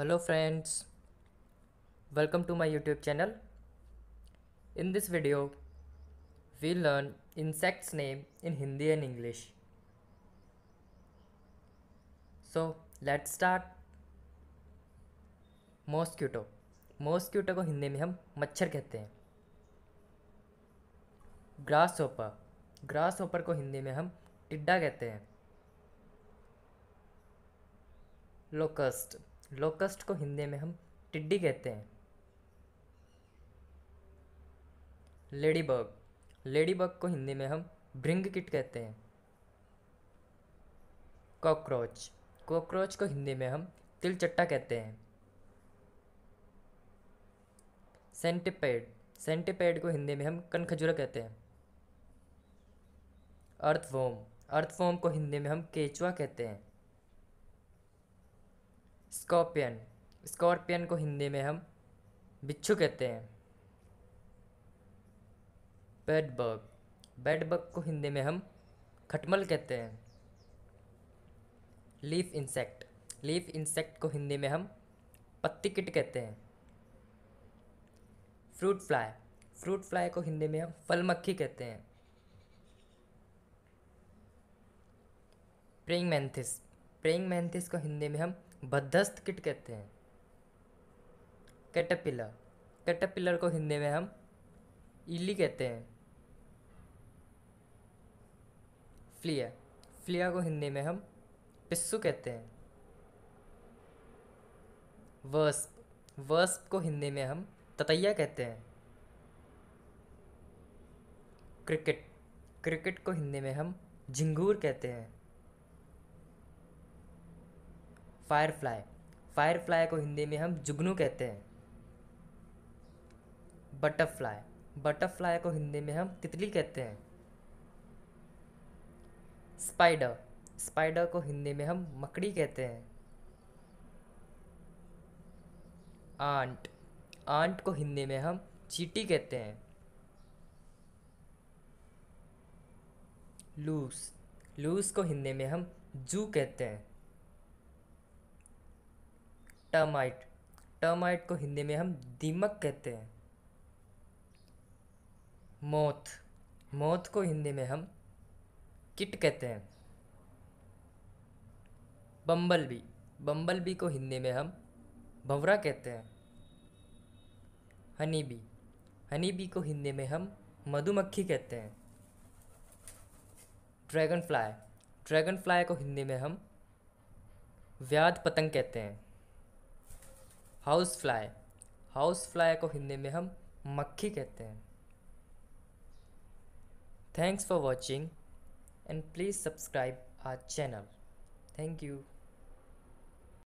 hello friends welcome to my youtube channel in this video we learn insects name in hindi and english so let's start mosquito mosquito को हिंदी में हम मच्छर कहते हैं grass hopper grass hopper को हिंदी में हम टिड्डा कहते हैं लोकस्ट लोकस्ट को हिंदी में हम टिड्डी कहते हैं लेडी बग लेडी बग को हिंदी में हम ब्रिंग किट कहते हैं कॉकरोच कॉकरोच को हिंदी में हम तिलचट्टा कहते हैं सेंटिपेड सेंटिपेड को हिंदी में हम कनखजूरा कहते हैं अर्थवोम अर्थवोम को हिंदी में हम केचुआ कहते हैं स्कॉर्पियन स्कॉर्पियन को हिंदी में हम बिच्छू कहते हैं बेडबग बेडबग को हिंदी में हम खटमल कहते हैं लीफ इंसेक्ट लीफ इंसेक्ट को हिंदी में हम पत्ती किट कहते हैं फ्रूट फ्लाई फ्रूट फ्लाई को हिंदी में हम फल मक्खी कहते हैं प्रेइंग मैंथिस प्रेइंग मैंथिस को हिंदी में हम बद्धस्त किट कहते हैं कैटरपिलर कैटरपिलर को हिंदी में हम इली कहते हैं फ्लिया फ्लिया को हिंदी में हम पिस्सू कहते हैं वर्स्प वर्स्प को हिंदी में हम ततैया कहते हैं क्रिकेट क्रिकेट को हिंदी में हम झिंगूर कहते हैं फायर फ्लाई फायर फ्लाई को हिंदी में हम जुगनू कहते हैं बटरफ्लाई बटरफ्लाई को हिंदी में हम तितली कहते हैं स्पाइडर स्पाइडर को हिंदी में हम मकड़ी कहते हैं आंट आंट को हिंदी में हम चीटी कहते हैं लूस लूस को हिंदी में हम जू कहते हैं टर्माइट टर्माइट को हिंदी में हम दीमक कहते हैं मौत मौत को हिंदी में हम किट कहते हैं बम्बल बी बम्बल बी को हिंदी में हम भंवरा कहते हैं हनी बी हनी बी को हिंदी में हम मधुमक्खी कहते हैं ड्रैगन फ्लाई ड्रैगन फ्लाई को हिंदी में हम व्याध पतंग कहते हैं हाउस फ्लाई हाउस फ्लाई को हिंदी में हम मक्खी कहते हैं thanks for watching and please subscribe our channel thank you